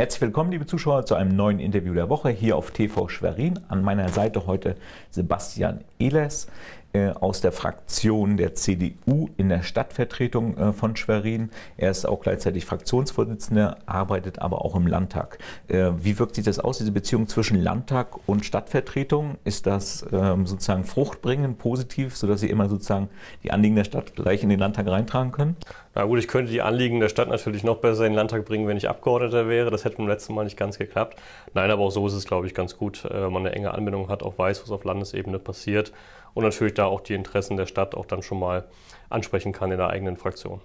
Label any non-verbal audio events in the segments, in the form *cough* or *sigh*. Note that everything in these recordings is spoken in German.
Herzlich willkommen, liebe Zuschauer, zu einem neuen Interview der Woche hier auf TV Schwerin. An meiner Seite heute Sebastian Ehlers äh, aus der Fraktion der CDU in der Stadtvertretung äh, von Schwerin. Er ist auch gleichzeitig Fraktionsvorsitzender, arbeitet aber auch im Landtag. Äh, wie wirkt sich das aus, diese Beziehung zwischen Landtag und Stadtvertretung? Ist das ähm, sozusagen fruchtbringend, positiv, sodass Sie immer sozusagen die Anliegen der Stadt gleich in den Landtag reintragen können? Na gut, ich könnte die Anliegen der Stadt natürlich noch besser in den Landtag bringen, wenn ich Abgeordneter wäre. Das hätte beim letzten Mal nicht ganz geklappt. Nein, aber auch so ist es, glaube ich, ganz gut, äh, wenn man eine enge Anbindung hat, auch weiß, was auf Landesebene passiert und natürlich da auch die Interessen der Stadt auch dann schon mal ansprechen kann in der eigenen Fraktion.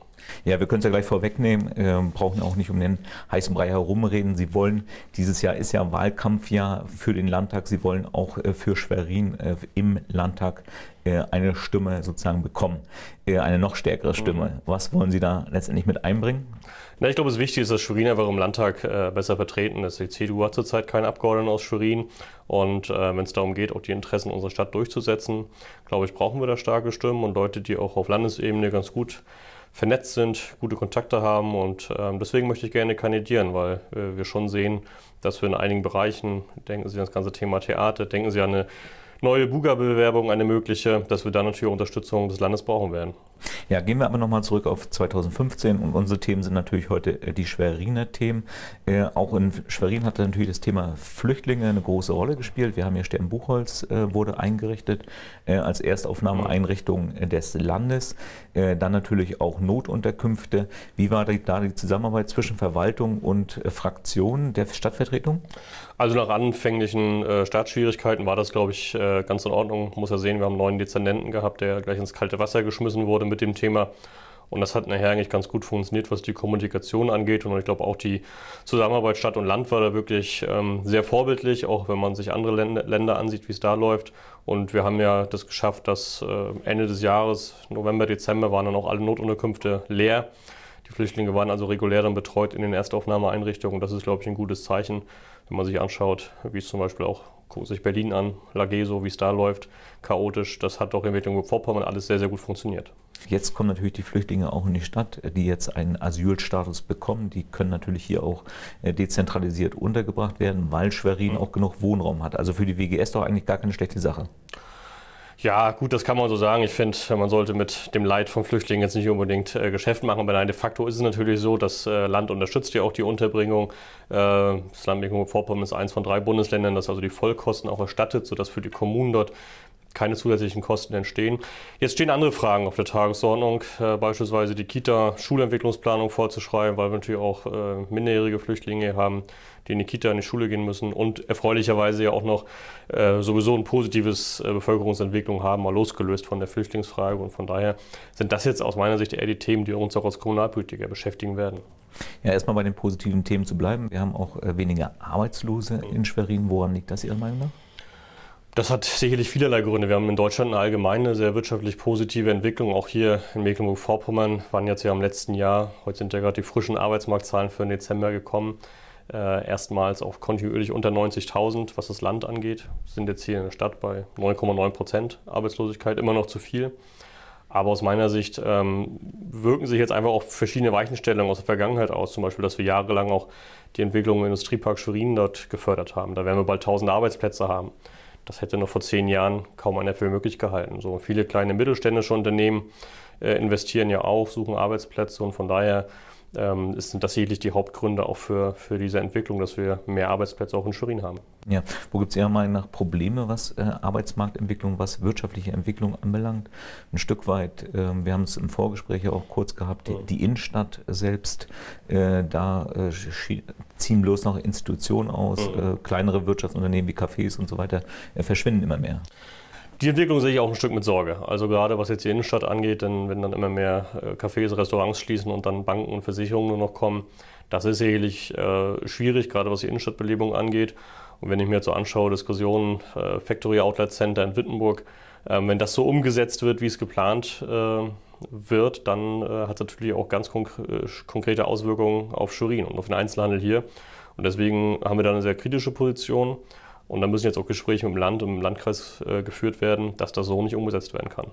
Ja, wir können es ja gleich vorwegnehmen, äh, brauchen auch nicht um den heißen Brei herumreden. Sie wollen, dieses Jahr ist ja Wahlkampfjahr für den Landtag, Sie wollen auch äh, für Schwerin äh, im Landtag äh, eine Stimme sozusagen bekommen, äh, eine noch stärkere Stimme. Mhm. Was wollen Sie da letztendlich mit einbringen? Na, ich glaube, es ist wichtig, dass Schwerin einfach im Landtag äh, besser vertreten ist. Die CDU hat zurzeit keinen Abgeordneten aus Schwerin. Und äh, wenn es darum geht, auch die Interessen unserer Stadt durchzusetzen, glaube ich, brauchen wir da starke Stimmen und Leute, die auch auf Landesebene ganz gut vernetzt sind, gute Kontakte haben und ähm, deswegen möchte ich gerne kandidieren, weil äh, wir schon sehen, dass wir in einigen Bereichen, denken Sie an das ganze Thema Theater, denken Sie an eine neue Buga-Bewerbung eine mögliche, dass wir dann natürlich Unterstützung des Landes brauchen werden. Ja, gehen wir aber nochmal zurück auf 2015 und unsere Themen sind natürlich heute äh, die Schweriner Themen. Äh, auch in Schwerin hat natürlich das Thema Flüchtlinge eine große Rolle gespielt. Wir haben hier Stern Buchholz äh, wurde eingerichtet äh, als Erstaufnahmeeinrichtung äh, des Landes. Äh, dann natürlich auch Notunterkünfte. Wie war da die Zusammenarbeit zwischen Verwaltung und Fraktionen der Stadtvertretung? Also nach anfänglichen äh, Startschwierigkeiten war das, glaube ich, äh, ganz in Ordnung. Muss ja sehen, wir haben einen neuen Dezernenten gehabt, der gleich ins kalte Wasser geschmissen wurde mit dem Thema. Und das hat nachher eigentlich ganz gut funktioniert, was die Kommunikation angeht. Und ich glaube auch die Zusammenarbeit Stadt und Land war da wirklich ähm, sehr vorbildlich, auch wenn man sich andere Länder, Länder ansieht, wie es da läuft. Und wir haben ja das geschafft, dass äh, Ende des Jahres, November, Dezember, waren dann auch alle Notunterkünfte leer. Die Flüchtlinge waren also regulär dann betreut in den Erstaufnahmeeinrichtungen. Das ist, glaube ich, ein gutes Zeichen. Wenn man sich anschaut, wie es zum Beispiel auch, guckt sich Berlin an, Lageso, wie es da läuft, chaotisch, das hat doch in Mecklenburg-Vorpommern alles sehr, sehr gut funktioniert. Jetzt kommen natürlich die Flüchtlinge auch in die Stadt, die jetzt einen Asylstatus bekommen. Die können natürlich hier auch äh, dezentralisiert untergebracht werden, weil Schwerin mhm. auch genug Wohnraum hat. Also für die WGS doch eigentlich gar keine schlechte Sache. Ja, gut, das kann man so sagen. Ich finde, man sollte mit dem Leid von Flüchtlingen jetzt nicht unbedingt äh, Geschäft machen, aber nein, de facto ist es natürlich so, das äh, Land unterstützt ja auch die Unterbringung. Äh, das Land Mecklenburg-Vorpommern ist eins von drei Bundesländern, das also die Vollkosten auch erstattet, sodass für die Kommunen dort keine zusätzlichen Kosten entstehen. Jetzt stehen andere Fragen auf der Tagesordnung, äh, beispielsweise die Kita-Schulentwicklungsplanung vorzuschreiben, weil wir natürlich auch äh, minderjährige Flüchtlinge haben, die in die Kita, in die Schule gehen müssen und erfreulicherweise ja auch noch äh, sowieso ein positives äh, Bevölkerungsentwicklung haben, mal losgelöst von der Flüchtlingsfrage. Und von daher sind das jetzt aus meiner Sicht eher die Themen, die uns auch als Kommunalpolitiker beschäftigen werden. Ja, erstmal bei den positiven Themen zu bleiben. Wir haben auch äh, weniger Arbeitslose in Schwerin. Woran liegt das Ihrer Meinung nach? Das hat sicherlich vielerlei Gründe. Wir haben in Deutschland eine allgemeine, sehr wirtschaftlich positive Entwicklung. Auch hier in Mecklenburg-Vorpommern waren jetzt ja im letzten Jahr, heute sind ja gerade die frischen Arbeitsmarktzahlen für den Dezember gekommen, äh, erstmals auch kontinuierlich unter 90.000, was das Land angeht. Sind jetzt hier in der Stadt bei 9,9 Prozent Arbeitslosigkeit, immer noch zu viel. Aber aus meiner Sicht ähm, wirken sich jetzt einfach auch verschiedene Weichenstellungen aus der Vergangenheit aus. Zum Beispiel, dass wir jahrelang auch die Entwicklung im Industriepark Schwerin dort gefördert haben. Da werden wir bald 1000 Arbeitsplätze haben. Das hätte noch vor zehn Jahren kaum einer für möglich gehalten. So viele kleine mittelständische Unternehmen äh, investieren ja auch, suchen Arbeitsplätze und von daher ähm, sind das sicherlich die Hauptgründe auch für, für diese Entwicklung, dass wir mehr Arbeitsplätze auch in Schwerin haben. Ja, wo gibt es Ihrer Meinung nach Probleme, was äh, Arbeitsmarktentwicklung, was wirtschaftliche Entwicklung anbelangt? Ein Stück weit, äh, wir haben es im Vorgespräch ja auch kurz gehabt, die, mhm. die Innenstadt selbst, äh, da äh, ziehen bloß noch Institutionen aus, mhm. äh, kleinere Wirtschaftsunternehmen wie Cafés und so weiter äh, verschwinden immer mehr. Die Entwicklung sehe ich auch ein Stück mit Sorge. Also gerade was jetzt die Innenstadt angeht, denn wenn dann immer mehr äh, Cafés, Restaurants schließen und dann Banken und Versicherungen nur noch kommen, das ist sicherlich äh, schwierig, gerade was die Innenstadtbelebung angeht. Und wenn ich mir jetzt so anschaue, Diskussionen, äh, Factory Outlet Center in Wittenburg, äh, wenn das so umgesetzt wird, wie es geplant äh, wird, dann äh, hat es natürlich auch ganz konkre konkrete Auswirkungen auf Schurin und auf den Einzelhandel hier. Und deswegen haben wir da eine sehr kritische Position. Und da müssen jetzt auch Gespräche mit dem Land und dem Landkreis äh, geführt werden, dass das so nicht umgesetzt werden kann.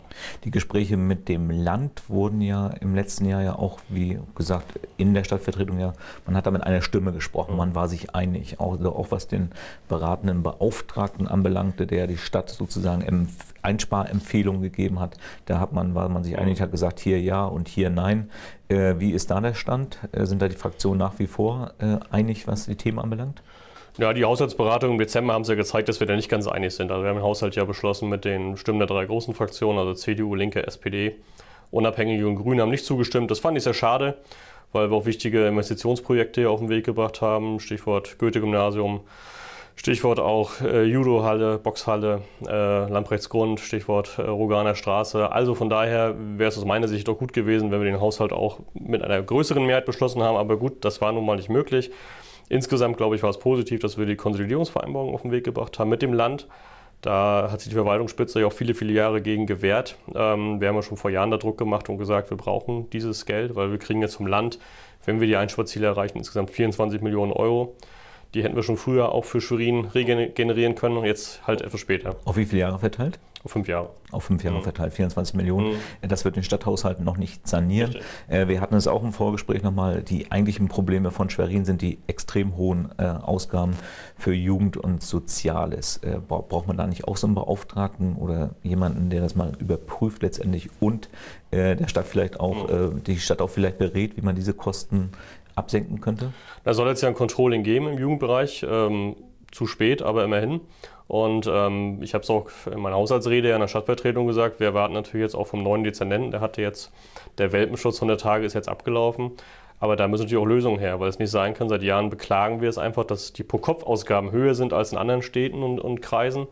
Die Gespräche mit dem Land wurden ja im letzten Jahr ja auch, wie gesagt, in der Stadtvertretung ja, man hat da mit einer Stimme gesprochen, mhm. man war sich einig, auch, also auch was den beratenden Beauftragten anbelangte, der die Stadt sozusagen Einsparempfehlungen gegeben hat. Da hat man, war man sich mhm. einig, hat gesagt, hier ja und hier nein. Äh, wie ist da der Stand? Äh, sind da die Fraktionen nach wie vor äh, einig, was die Themen anbelangt? Ja, die Haushaltsberatungen im Dezember haben es ja gezeigt, dass wir da nicht ganz einig sind. Also wir haben den Haushalt ja beschlossen mit den Stimmen der drei großen Fraktionen, also CDU, Linke, SPD. Unabhängige und Grüne haben nicht zugestimmt. Das fand ich sehr schade, weil wir auch wichtige Investitionsprojekte auf den Weg gebracht haben. Stichwort Goethe-Gymnasium, Stichwort auch äh, Judo-Halle, Boxhalle, äh, lamprechts Stichwort äh, Roganer Straße. Also von daher wäre es aus meiner Sicht doch gut gewesen, wenn wir den Haushalt auch mit einer größeren Mehrheit beschlossen haben. Aber gut, das war nun mal nicht möglich. Insgesamt, glaube ich, war es positiv, dass wir die Konsolidierungsvereinbarung auf den Weg gebracht haben mit dem Land. Da hat sich die Verwaltungsspitze ja auch viele, viele Jahre gegen gewehrt. Ähm, wir haben ja schon vor Jahren da Druck gemacht und gesagt, wir brauchen dieses Geld, weil wir kriegen jetzt vom Land, wenn wir die Einsparziele erreichen, insgesamt 24 Millionen Euro. Die hätten wir schon früher auch für Schwerin regenerieren können und jetzt halt etwas später. Auf wie viele Jahre verteilt? Auf fünf Jahre. Auf fünf Jahre mhm. verteilt, 24 Millionen. Mhm. Das wird den Stadthaushalten noch nicht sanieren. Richtig. Äh, wir hatten es auch im Vorgespräch nochmal, die eigentlichen Probleme von Schwerin sind die extrem hohen äh, Ausgaben für Jugend und Soziales. Äh, braucht man da nicht auch so einen Beauftragten oder jemanden, der das mal überprüft letztendlich und der Stadt vielleicht auch, mhm. die Stadt auch vielleicht berät, wie man diese Kosten absenken könnte? Da soll jetzt ja ein Controlling geben im Jugendbereich. Ähm, zu spät, aber immerhin. Und ähm, ich habe es auch in meiner Haushaltsrede ja in der Stadtvertretung gesagt, wir erwarten natürlich jetzt auch vom neuen Dezernenten, der hatte jetzt, der Welpenschutz von der Tage ist jetzt abgelaufen. Aber da müssen natürlich auch Lösungen her, weil es nicht sein kann, seit Jahren beklagen wir es einfach, dass die Pro-Kopf-Ausgaben höher sind als in anderen Städten und, und Kreisen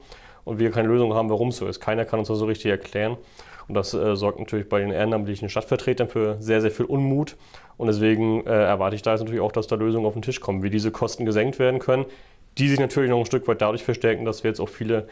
und wir keine Lösung haben, warum es so ist. Keiner kann uns das so richtig erklären. Und das äh, sorgt natürlich bei den ehrenamtlichen Stadtvertretern für sehr, sehr viel Unmut. Und deswegen äh, erwarte ich da jetzt natürlich auch, dass da Lösungen auf den Tisch kommen, wie diese Kosten gesenkt werden können die sich natürlich noch ein Stück weit dadurch verstärken, dass wir jetzt auch viele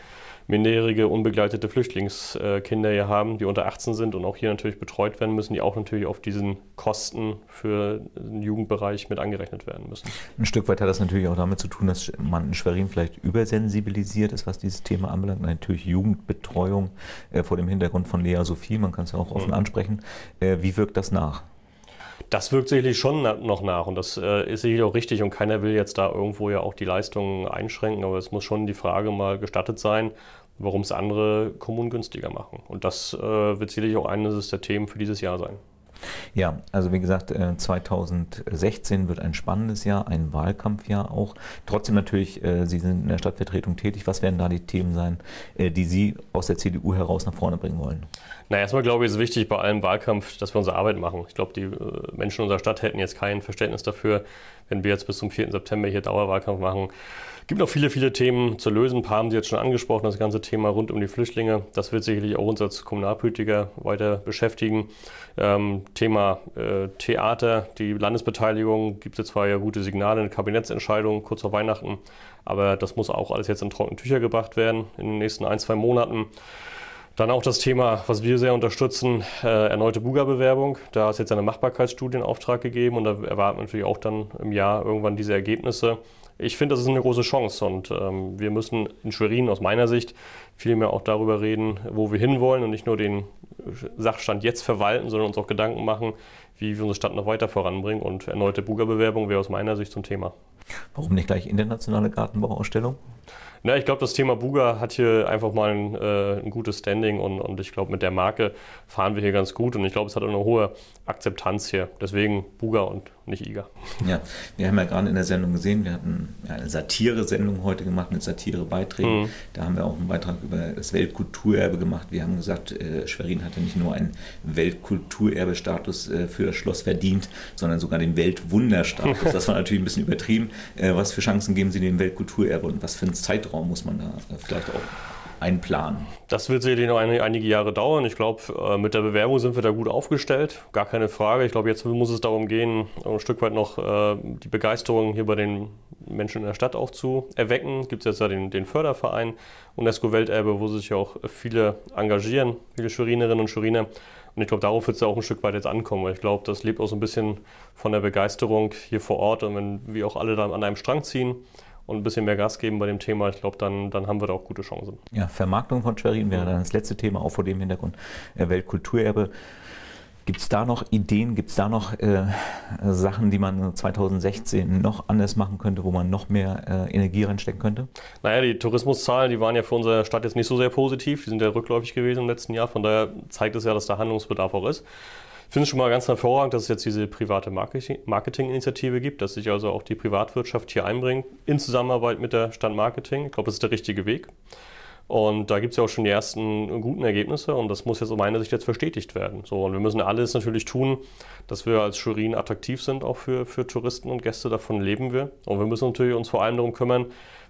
minderjährige unbegleitete Flüchtlingskinder hier haben, die unter 18 sind und auch hier natürlich betreut werden müssen, die auch natürlich auf diesen Kosten für den Jugendbereich mit angerechnet werden müssen. Ein Stück weit hat das natürlich auch damit zu tun, dass man in Schwerin vielleicht übersensibilisiert ist, was dieses Thema anbelangt. Natürlich Jugendbetreuung äh, vor dem Hintergrund von Lea Sophie, man kann es ja auch offen mhm. ansprechen. Äh, wie wirkt das nach? Das wirkt sicherlich schon noch nach und das äh, ist sicherlich auch richtig und keiner will jetzt da irgendwo ja auch die Leistungen einschränken, aber es muss schon die Frage mal gestattet sein, warum es andere Kommunen günstiger machen. Und das äh, wird sicherlich auch eines der Themen für dieses Jahr sein. Ja, also wie gesagt, 2016 äh, wird ein spannendes Jahr, ein Wahlkampfjahr auch. Trotzdem natürlich, äh, Sie sind in der Stadtvertretung tätig. Was werden da die Themen sein, äh, die Sie aus der CDU heraus nach vorne bringen wollen? Na, erstmal glaube ich, ist es wichtig bei allem Wahlkampf, dass wir unsere Arbeit machen. Ich glaube, die äh, Menschen unserer Stadt hätten jetzt kein Verständnis dafür, wenn wir jetzt bis zum 4. September hier Dauerwahlkampf machen. Es gibt noch viele, viele Themen zu lösen. Ein paar haben Sie jetzt schon angesprochen, das ganze Thema rund um die Flüchtlinge. Das wird sicherlich auch uns als Kommunalpolitiker weiter beschäftigen. Ähm, Thema äh, Theater, die Landesbeteiligung. Gibt es zwar ja gute Signale, eine Kabinettsentscheidung kurz vor Weihnachten, aber das muss auch alles jetzt in trockene Tücher gebracht werden in den nächsten ein, zwei Monaten. Dann auch das Thema, was wir sehr unterstützen, äh, erneute Buga-Bewerbung. Da ist jetzt eine Machbarkeitsstudie in Auftrag gegeben und da erwarten wir natürlich auch dann im Jahr irgendwann diese Ergebnisse. Ich finde, das ist eine große Chance und ähm, wir müssen in Schwerin aus meiner Sicht viel mehr auch darüber reden, wo wir hinwollen und nicht nur den Sachstand jetzt verwalten, sondern uns auch Gedanken machen, wie wir unsere Stadt noch weiter voranbringen. Und erneute Buga-Bewerbung wäre aus meiner Sicht zum Thema. Warum nicht gleich internationale Gartenbauausstellung? Na, ich glaube, das Thema Buga hat hier einfach mal ein, äh, ein gutes Standing und, und ich glaube, mit der Marke fahren wir hier ganz gut und ich glaube, es hat auch eine hohe Akzeptanz hier. Deswegen Buga und nicht IGA. Ja, wir haben ja gerade in der Sendung gesehen, wir hatten eine Satire-Sendung heute gemacht mit Satire-Beiträgen. Mhm. Da haben wir auch einen Beitrag über das Weltkulturerbe gemacht. Wir haben gesagt, äh, Schwerin hatte nicht nur einen Weltkulturerbestatus äh, für das Schloss verdient, sondern sogar den Weltwunderstatus. *laughs* Das war natürlich ein bisschen übertrieben. Äh, was für Chancen geben Sie dem Weltkulturerbe und was für einen Zeitraum muss man da äh, vielleicht auch einplanen? Das wird sicherlich noch einige Jahre dauern. Ich glaube, äh, mit der Bewerbung sind wir da gut aufgestellt. Gar keine Frage. Ich glaube, jetzt muss es darum gehen, ein Stück weit noch die Begeisterung hier bei den Menschen in der Stadt auch zu erwecken. Es gibt jetzt ja den, den Förderverein UNESCO Welterbe, wo sich ja auch viele engagieren, viele Schwierinerinnen und Schweriner und ich glaube, darauf wird es ja auch ein Stück weit jetzt ankommen, weil ich glaube, das lebt auch so ein bisschen von der Begeisterung hier vor Ort. Und wenn wir auch alle dann an einem Strang ziehen und ein bisschen mehr Gas geben bei dem Thema, ich glaube, dann, dann haben wir da auch gute Chancen. Ja, Vermarktung von Schwerin wäre dann das letzte Thema, auch vor dem Hintergrund äh, Weltkulturerbe. Gibt es da noch Ideen, gibt es da noch äh, Sachen, die man 2016 noch anders machen könnte, wo man noch mehr äh, Energie reinstecken könnte? Naja, die Tourismuszahlen, die waren ja für unsere Stadt jetzt nicht so sehr positiv. Die sind ja rückläufig gewesen im letzten Jahr. Von daher zeigt es ja, dass da Handlungsbedarf auch ist. Ich finde es schon mal ganz hervorragend, dass es jetzt diese private Marketinginitiative gibt, dass sich also auch die Privatwirtschaft hier einbringt, in Zusammenarbeit mit der Stadt Marketing. Ich glaube, das ist der richtige Weg. Und da gibt es ja auch schon die ersten guten Ergebnisse und das muss jetzt aus meiner Sicht jetzt verstetigt werden. So, und wir müssen alles natürlich tun, dass wir als Schurin attraktiv sind, auch für, für Touristen und Gäste, davon leben wir. Und wir müssen natürlich uns vor allem darum kümmern,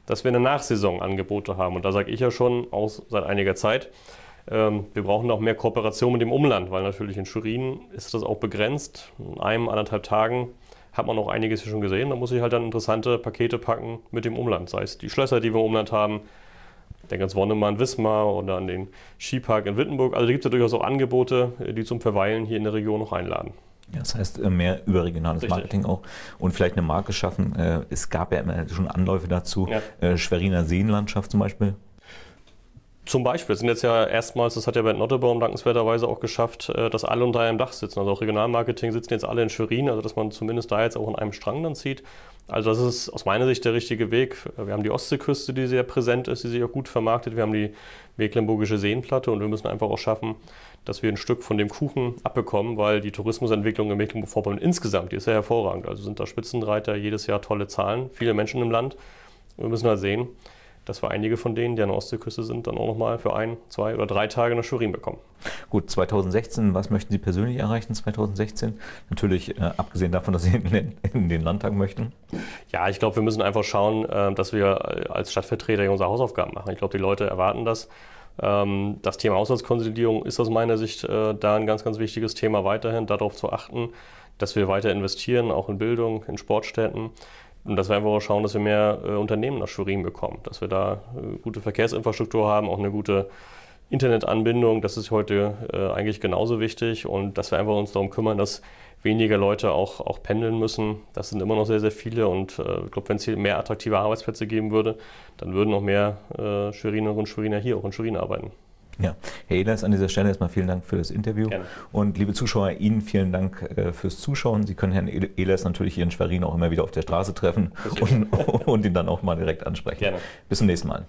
dass wir eine der Nachsaison Angebote haben. Und da sage ich ja schon auch seit einiger Zeit, ähm, wir brauchen auch mehr Kooperation mit dem Umland, weil natürlich in Schurin ist das auch begrenzt. In einem, anderthalb Tagen hat man auch einiges hier schon gesehen. Da muss ich halt dann interessante Pakete packen mit dem Umland, sei es die Schlösser, die wir im Umland haben, denke ans Wonnemann Wismar oder an den Skipark in Wittenburg. Also gibt es ja durchaus auch Angebote, äh, die zum Verweilen hier in der Region noch einladen. Ja, das heißt, äh, mehr überregionales Richtig. Marketing auch und vielleicht eine Marke schaffen. Äh, es gab ja immer schon Anläufe dazu. Ja. Schweriner Seenlandschaft zum Beispiel zum Beispiel, sind jetzt ja erstmals, das hat ja Bernd Nottebaum dankenswerterweise auch geschafft, äh, dass alle unter einem Dach sitzen. Also auch Regionalmarketing sitzen jetzt alle in Schwerin, also dass man zumindest da jetzt auch an einem Strang dann zieht. Also das ist aus meiner Sicht der richtige Weg. Wir haben die Ostseeküste, die sehr präsent ist, die sich auch gut vermarktet. Wir haben die Mecklenburgische Seenplatte und wir müssen einfach auch schaffen, dass wir ein Stück von dem Kuchen abbekommen, weil die Tourismusentwicklung in Mecklenburg-Vorpommern insgesamt, die ist ja hervorragend. Also sind da Spitzenreiter, jedes Jahr tolle Zahlen, viele Menschen im Land. Wir müssen halt sehen, dass wir einige von denen, die an der Ostseeküste sind, dann auch nochmal für ein, zwei oder drei Tage nach Schwerin bekommen. Gut, 2016, was möchten Sie persönlich erreichen 2016? Natürlich äh, abgesehen davon, dass Sie in den, in den, Landtag möchten. Ja, ich glaube, wir müssen einfach schauen, äh, dass wir äh, als Stadtvertreter unsere Hausaufgaben machen. Ich glaube, die Leute erwarten das. Ähm, das Thema Haushaltskonsolidierung ist aus meiner Sicht äh, da ein ganz, ganz wichtiges Thema weiterhin, darauf zu achten, dass wir weiter investieren, auch in Bildung, in Sportstätten und dass wir einfach auch schauen, dass wir mehr äh, Unternehmen nach Schwerin bekommen, dass wir da äh, gute Verkehrsinfrastruktur haben, auch eine gute Internetanbindung. Das ist heute äh, eigentlich genauso wichtig und dass wir einfach uns darum kümmern, dass weniger Leute auch, auch pendeln müssen. Das sind immer noch sehr, sehr viele und äh, ich glaube, wenn es hier mehr attraktive Arbeitsplätze geben würde, dann würden auch mehr äh, Schwerinerinnen und Schweriner hier auch in Schwerin arbeiten. Ja, Herr Ehlers, an dieser Stelle erstmal vielen Dank für das Interview. Gerne. Und liebe Zuschauer, Ihnen vielen Dank äh, fürs Zuschauen. Sie können Herrn Ehlers natürlich hier in Schwerin auch immer wieder auf der Straße treffen und, *laughs* und, ihn dann auch mal direkt ansprechen. Gerne. Bis zum nächsten Mal.